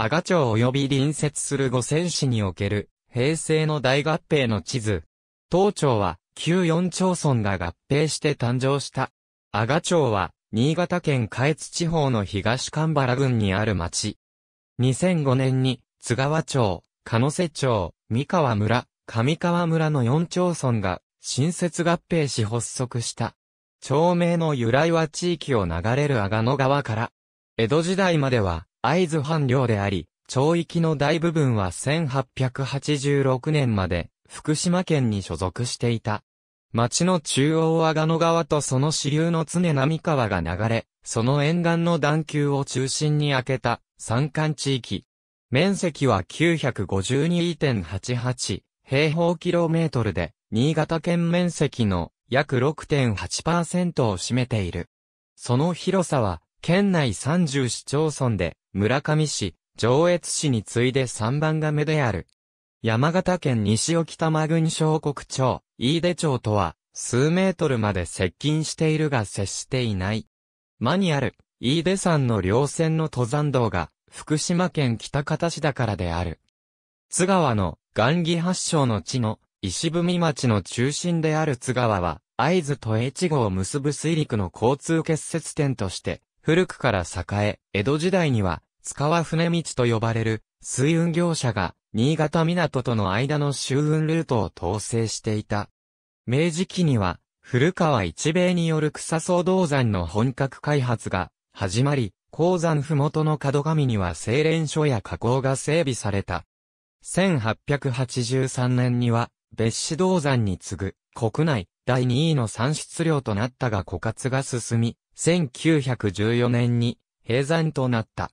阿賀町及び隣接する五泉市における、平成の大合併の地図。当町は、旧四町村が合併して誕生した。阿賀町は、新潟県下越地方の東神原郡にある町。2005年に、津川町、鹿瀬町、三河村、上川村の四町村が、新設合併し発足した。町名の由来は地域を流れる阿賀野川から。江戸時代までは、会津藩領であり、町域の大部分は1886年まで福島県に所属していた。町の中央阿賀野川とその支流の常波川が流れ、その沿岸の段丘を中心に開けた山間地域。面積は952.88平方キロメートルで、新潟県面積の約6.8%を占めている。その広さは県内30市町村で、村上市、上越市に次いで3番が目である。山形県西沖玉郡小国町、飯出町とは、数メートルまで接近しているが接していない。間にある、飯出山の稜線の登山道が、福島県北方市だからである。津川の、岩木発祥の地の、石踏町の中心である津川は、合津と越後を結ぶ水陸の交通結節点として、古くから栄え、江戸時代には、塚は船道と呼ばれる、水運業者が、新潟港との間の周運ルートを統制していた。明治期には、古川一米による草草銅山の本格開発が始まり、鉱山麓の角上には精錬所や加工が整備された。1883年には、別紙銅山に次ぐ、国内第2位の産出量となったが枯渇が進み、1914年に閉山となった。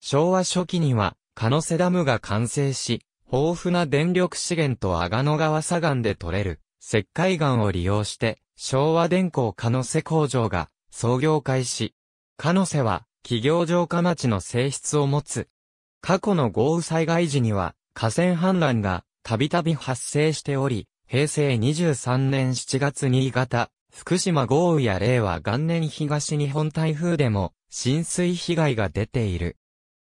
昭和初期には、カノセダムが完成し、豊富な電力資源と阿賀野川砂岩で取れる石灰岩を利用して、昭和電工カノセ工場が創業開始。カノセは企業城下町の性質を持つ。過去の豪雨災害時には河川氾濫がたびたび発生しており、平成23年7月新潟、福島豪雨や令和元年東日本台風でも浸水被害が出ている。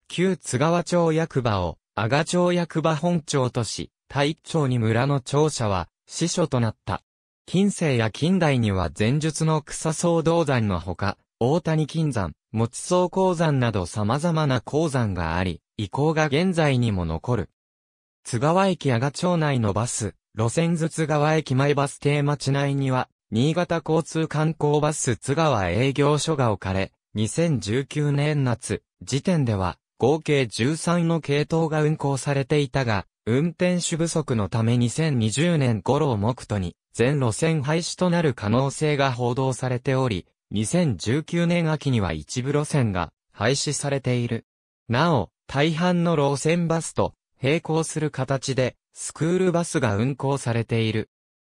旧津川町役場を阿賀町役場本町とし、大町に村の庁舎は支所となった。近世や近代には前述の草草銅山のほか、大谷金山、持草鉱山など様々な鉱山があり、遺構が現在にも残る。津川駅阿賀町内のバス、路線津川駅前バス停町内には、新潟交通観光バス津川営業所が置かれ、2019年夏時点では合計13の系統が運行されていたが、運転手不足のため2020年頃を目途に全路線廃止となる可能性が報道されており、2019年秋には一部路線が廃止されている。なお、大半の路線バスと並行する形でスクールバスが運行されている。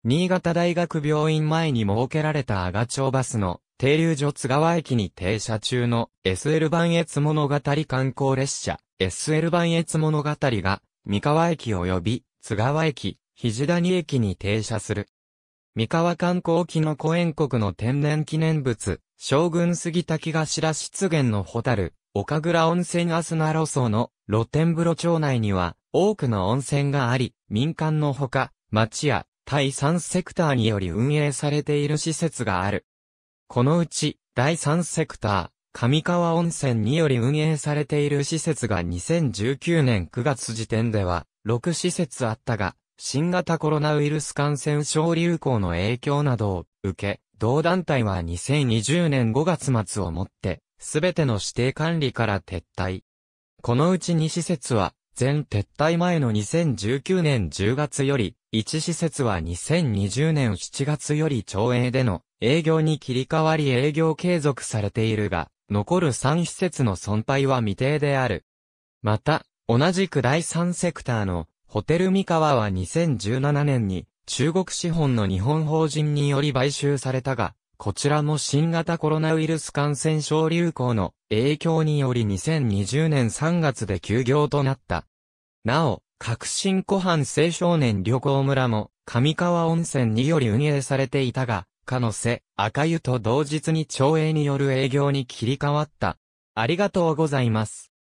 新潟大学病院前に設けられた阿賀町バスの停留所津川駅に停車中の SL 版越物語観光列車 SL 版越物語が三河駅及び津川駅、肘谷駅に停車する。三河観光機の古園国の天然記念物、将軍杉滝頭湿原のホタル、岡倉温泉アスナロソの露天風呂町内には多くの温泉があり、民間のほか、町や第3セクターにより運営されている施設がある。このうち、第3セクター、上川温泉により運営されている施設が2019年9月時点では6施設あったが、新型コロナウイルス感染症流行の影響などを受け、同団体は2020年5月末をもって、すべての指定管理から撤退。このうち2施設は、全撤退前の2019年10月より、一施設は2020年7月より町営での営業に切り替わり営業継続されているが、残る三施設の存廃は未定である。また、同じく第三セクターのホテル三河は2017年に中国資本の日本法人により買収されたが、こちらも新型コロナウイルス感染症流行の影響により2020年3月で休業となった。なお、革新湖畔青少年旅行村も、上川温泉により運営されていたが、かのせ、赤湯と同日に町営による営業に切り替わった。ありがとうございます。